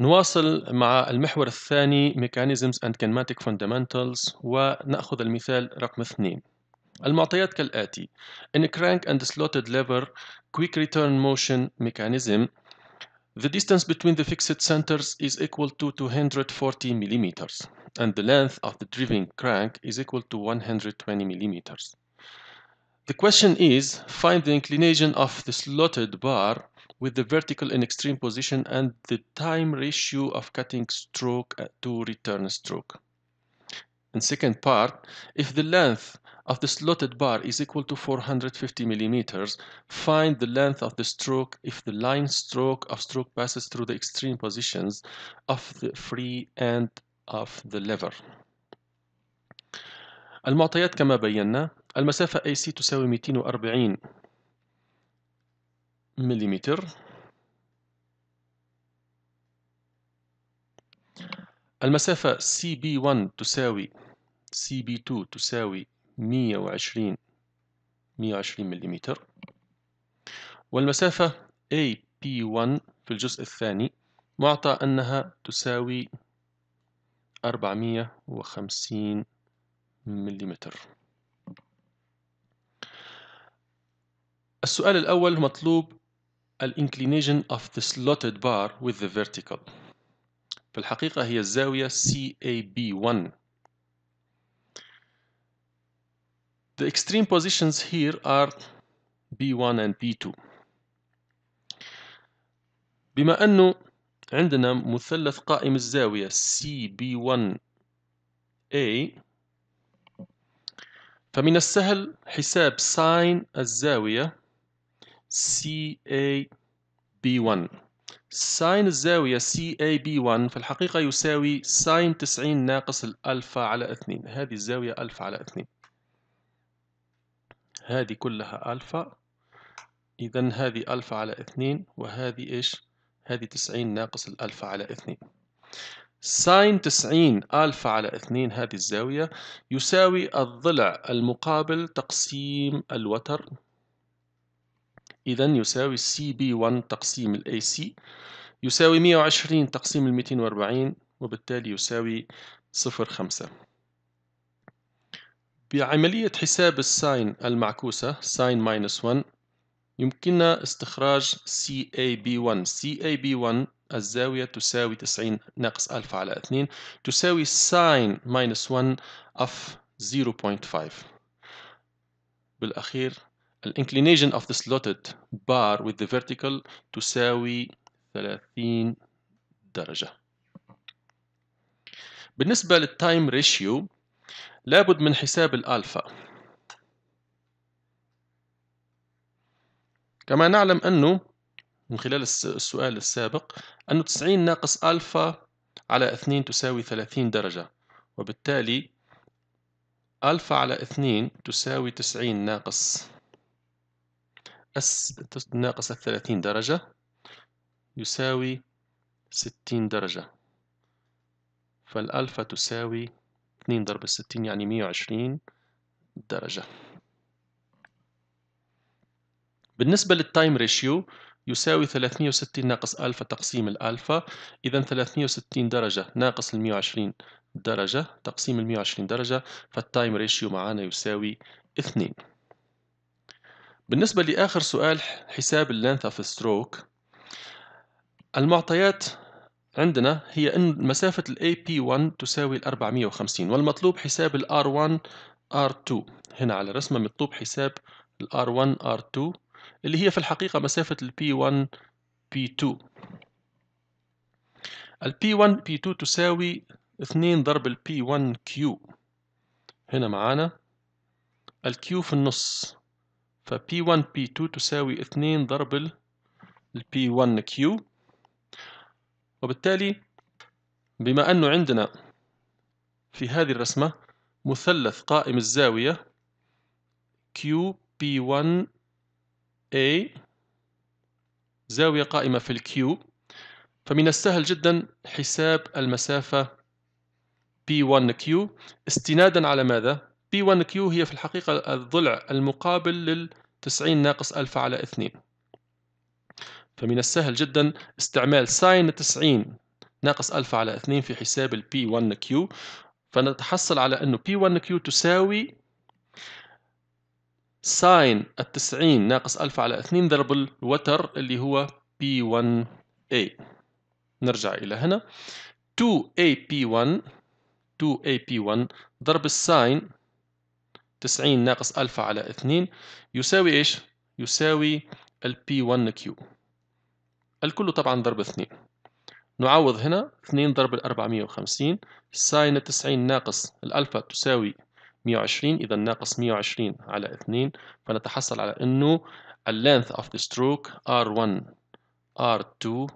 نواصل مع المحور الثاني Mechanisms and Kinematic Fundamentals ونأخذ المثال رقم اثنين المعطيات كالآتي In a crank and slotted lever quick return motion mechanism the distance between the fixed centers is equal to 240 millimeters and the length of the driven crank is equal to 120 millimeters. The question is find the inclination of the slotted bar with the vertical in extreme position and the time ratio of cutting stroke uh, to return stroke. In second part, if the length of the slotted bar is equal to 450 millimeters, find the length of the stroke if the line stroke of stroke passes through the extreme positions of the free end of the lever. المعطيات كما بينا المسافة AC تساوي 240 مليمتر المسافة CB1 تساوي CB2 تساوي 120 120 مليمتر والمسافة AP1 في الجزء الثاني معطى أنها تساوي 450 مليمتر السؤال الأول مطلوب الانكلينيشن of the slotted bar with the vertical في الحقيقة هي الزاوية CAB1 The extreme positions here are B1 and B2 بما أنه عندنا مثلث قائم الزاوية CB1A فمن السهل حساب ساين الزاوية CAB1 ساين الزاوية CAB1 في الحقيقة يساوي ساين 90 ناقص الألفا على 2 هذه الزاوية ألفا على 2 هذه كلها ألفا إذا هذه ألفا على 2 وهذه إيش؟ هذه 90 ناقص الألفا على 2 ساين 90 ألفا على 2 هذه الزاوية يساوي الضلع المقابل تقسيم الوتر إذا يساوي سي بي 1 تقسيم الاي سي يساوي 120 تقسيم ال 240 وبالتالي يساوي 0.5 بعملية حساب الساين المعكوسة ساين ماينس 1 يمكننا استخراج سي اي بي 1 سي اي بي 1 الزاوية تساوي 90 ناقص ألف على 2 تساوي ساين ماينس 1 أف 0.5 بالأخير الانكلينيشن of the slotted bar with the vertical تساوي 30 درجة بالنسبة للتايم ريشيو لابد من حساب الألفا كما نعلم أنه من خلال السؤال السابق أنه 90 ناقص ألفا على 2 تساوي 30 درجة وبالتالي ألفا على 2 تساوي 90 ناقص أس ناقص الثلاثين درجة يساوي ستين درجة فالألفا تساوي اتنين ضرب الستين يعني مية وعشرين درجة بالنسبة للتايم ريشيو يساوي 360 ناقص ألفا تقسيم الألفا إذا 360 درجة ناقص المية 120 درجة تقسيم المية 120 درجة فالتايم ريشيو معانا يساوي 2 بالنسبة لآخر سؤال حساب اللانث اوف ستروك المعطيات عندنا هي أن مسافة الـ AP1 تساوي 450 والمطلوب حساب الـ R1 R2 هنا على الرسمة مطلوب حساب الـ R1 R2 اللي هي في الحقيقة مسافة الـ P1 P2 الـ P1 P2 تساوي 2 ضرب الـ P1 Q هنا معانا الـ Q في النص ف P1 P2 تساوي 2 ضرب ال P1 Q وبالتالي بما أنه عندنا في هذه الرسمة مثلث قائم الزاوية Q P1 A زاوية قائمة في الكيو فمن السهل جدا حساب المسافة P1Q استنادا على ماذا؟ بي 1 q هي في الحقيقة الضلع المقابل لل 90 ناقص ألفا على 2 فمن السهل جدا استعمال ساين 90 ناقص ألفا على 2 في حساب ال P1Q فنتحصل على أنه P1Q تساوي ساين التسعين ناقص ألفا على 2 ضرب الوتر اللي هو P1A نرجع إلى هنا 2AP1 2AP1 ضرب الساين 90 ناقص ألفا على 2 يساوي إيش؟ يساوي ال P1Q الكل طبعا ضرب 2 نعوض هنا 2 ضرب ال 450 ساين 90 ناقص الألفا تساوي 120 إذا ناقص 120 على 2 فنتحصل على أنه ال length of the stroke R1 R2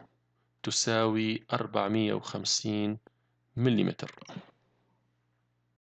تساوي 450 مليمتر